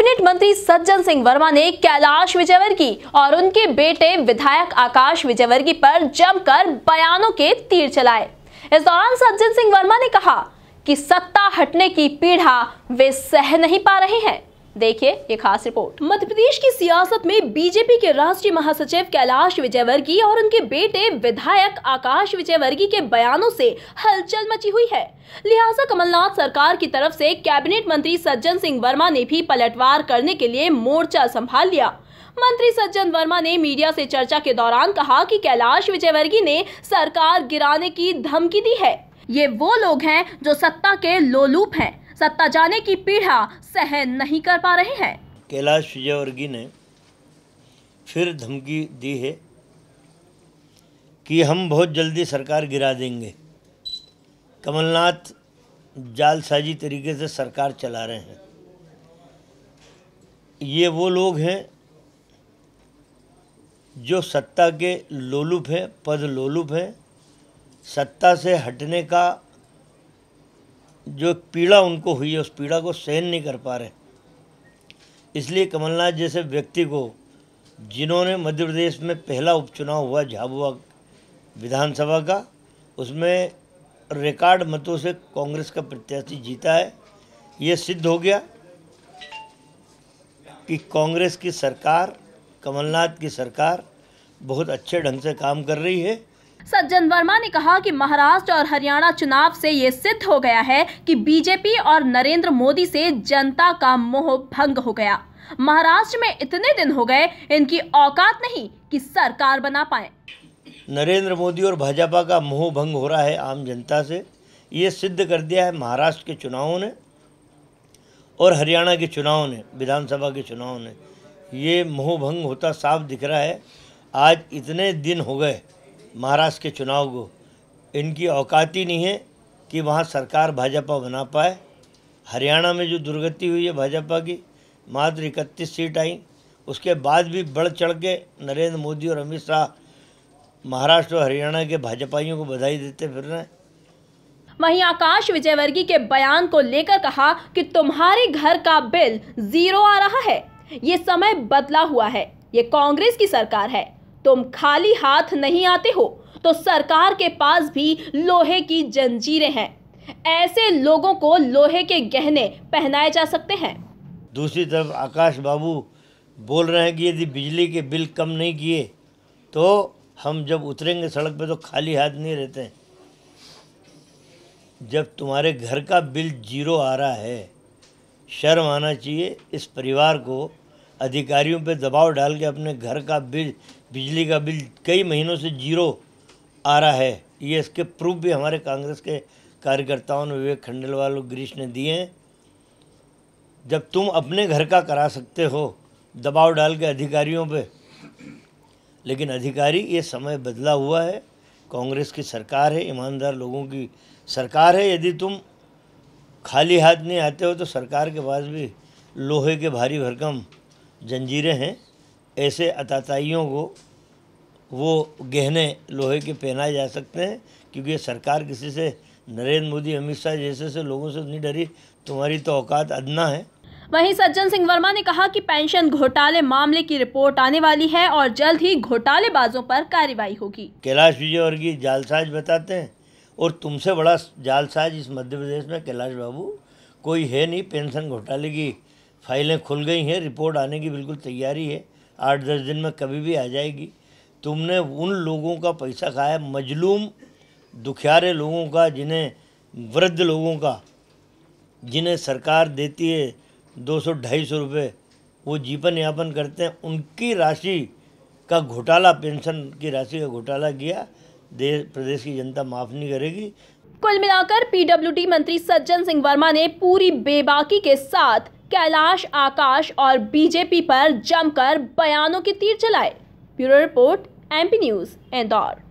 cabinet मंत्री सज्जन सिंह वर्मा ने कैलाश विजयवर्गी और उनके बेटे विधायक आकाश विजयवर्गी पर जमकर बयानों के तीर चलाए इस दौरान सज्जन सिंह वर्मा ने कहा कि सत्ता हटने की पीढ़ा वे सह नहीं पा रहे हैं देखिए ये खास रिपोर्ट मध्य प्रदेश की सियासत में बीजेपी के राष्ट्रीय महासचिव कैलाश विजयवर्गीय और उनके बेटे विधायक आकाश विजयवर्गीय के बयानों से हलचल मची हुई है लिहाजा कमलनाथ सरकार की तरफ से कैबिनेट मंत्री सज्जन सिंह वर्मा ने भी पलटवार करने के लिए मोर्चा संभाल लिया मंत्री सज्जन वर्मा ने मीडिया से चर्चा के दौरान कहा की कैलाश विजयवर्गीय ने सरकार गिराने की धमकी दी है ये वो लोग हैं जो सत्ता के लोलूप हैं सत्ता जाने की पीढ़ा सहन नहीं कर पा रहे हैं कैलाश विजयवर्गीय ने फिर धमकी दी है कि हम बहुत जल्दी सरकार गिरा देंगे कमलनाथ जालसाजी तरीके से सरकार चला रहे हैं ये वो लोग हैं जो सत्ता के लोलुप हैं पद लोलुप हैं सत्ता से हटने का जो पीड़ा उनको हुई है उस पीड़ा को सहन नहीं कर पा रहे इसलिए कमलनाथ जैसे व्यक्ति को जिन्होंने मध्य प्रदेश में पहला उपचुनाव हुआ झाबुआ विधानसभा का उसमें रिकॉर्ड मतों से कांग्रेस का प्रत्याशी जीता है ये सिद्ध हो गया कि कांग्रेस की सरकार कमलनाथ की सरकार बहुत अच्छे ढंग से काम कर रही है सज्जन वर्मा ने कहा कि महाराष्ट्र और हरियाणा चुनाव से ये सिद्ध हो गया है कि बीजेपी और नरेंद्र मोदी से जनता का मोह भंग हो गया महाराष्ट्र में इतने दिन हो गए इनकी औकात नहीं कि सरकार बना पाए नरेंद्र मोदी और भाजपा का मोह भंग हो रहा है आम जनता से ये सिद्ध कर दिया है महाराष्ट्र के चुनावों ने और हरियाणा के चुनाव ने विधानसभा के चुनाव ने ये मोह भंग होता साफ दिख रहा है आज इतने दिन हो गए महाराष्ट्र के चुनाव को इनकी औकात ही नहीं है कि वहाँ सरकार भाजपा बना पाए हरियाणा में जो दुर्गति हुई है भाजपा की मात्र इकतीस सीट आई उसके बाद भी बढ़ चढ़ के नरेंद्र मोदी और अमित शाह महाराष्ट्र और हरियाणा के भाजपाइयों को बधाई देते फिर रहे हैं वहीं आकाश विजयवर्गीय के बयान को लेकर कहा कि तुम्हारे घर का बिल जीरो आ रहा है ये समय बदला हुआ है ये कांग्रेस की सरकार है तुम खाली हाथ नहीं आते हो तो सरकार के पास भी लोहे की जंजीरें हैं ऐसे लोगों को लोहे के गहने पहनाए जा सकते हैं दूसरी तरफ आकाश बाबू बोल रहे हैं कि यदि बिजली के बिल कम नहीं किए तो हम जब उतरेंगे सड़क पे तो खाली हाथ नहीं रहते हैं जब तुम्हारे घर का बिल जीरो आ रहा है शर्म आना चाहिए इस परिवार को अधिकारियों पर दबाव डाल के अपने घर का बिल बिजली का बिल कई महीनों से जीरो आ रहा है ये इसके प्रूफ भी हमारे कांग्रेस के कार्यकर्ताओं ने विवेक खंडेलवाल और गिरीश ने दिए हैं जब तुम अपने घर का करा सकते हो दबाव डाल के अधिकारियों पे लेकिन अधिकारी ये समय बदला हुआ है कांग्रेस की सरकार है ईमानदार लोगों की सरकार है यदि तुम खाली हाथ नहीं आते हो तो सरकार के पास भी लोहे के भारी भरकम जंजीरें हैं ऐसे अताताइयों को वो गहने लोहे के पहनाए जा सकते हैं क्योंकि सरकार किसी से नरेंद्र मोदी अमित शाह जैसे से लोगों से नहीं डरी तुम्हारी तो औकात अदना है वहीं सज्जन सिंह वर्मा ने कहा कि पेंशन घोटाले मामले की रिपोर्ट आने वाली है और जल्द ही घोटालेबाजों पर कार्रवाई होगी कैलाश विजयवर्गीय जालसाज बताते हैं और तुमसे बड़ा जालसाज इस मध्य प्रदेश में कैलाश बाबू कोई है नहीं पेंशन घोटाले की फाइलें खुल गई हैं रिपोर्ट आने की बिल्कुल तैयारी है आठ दस दिन में कभी भी आ जाएगी तुमने उन लोगों का पैसा खाया मजलूम दुखियारे लोगों का जिन्हें वृद्ध लोगों का जिन्हें सरकार देती है दो सौ ढाई सौ रुपये वो जीवन यापन करते हैं उनकी राशि का घोटाला पेंशन की राशि का घोटाला किया देश प्रदेश की जनता माफ़ नहीं करेगी कुल मिलाकर पीडब्ल्यूडी मंत्री सज्जन सिंह वर्मा ने पूरी बेबाकी के साथ कैलाश आकाश और बीजेपी पर जमकर बयानों के तीर चलाए bureau report MP news Indore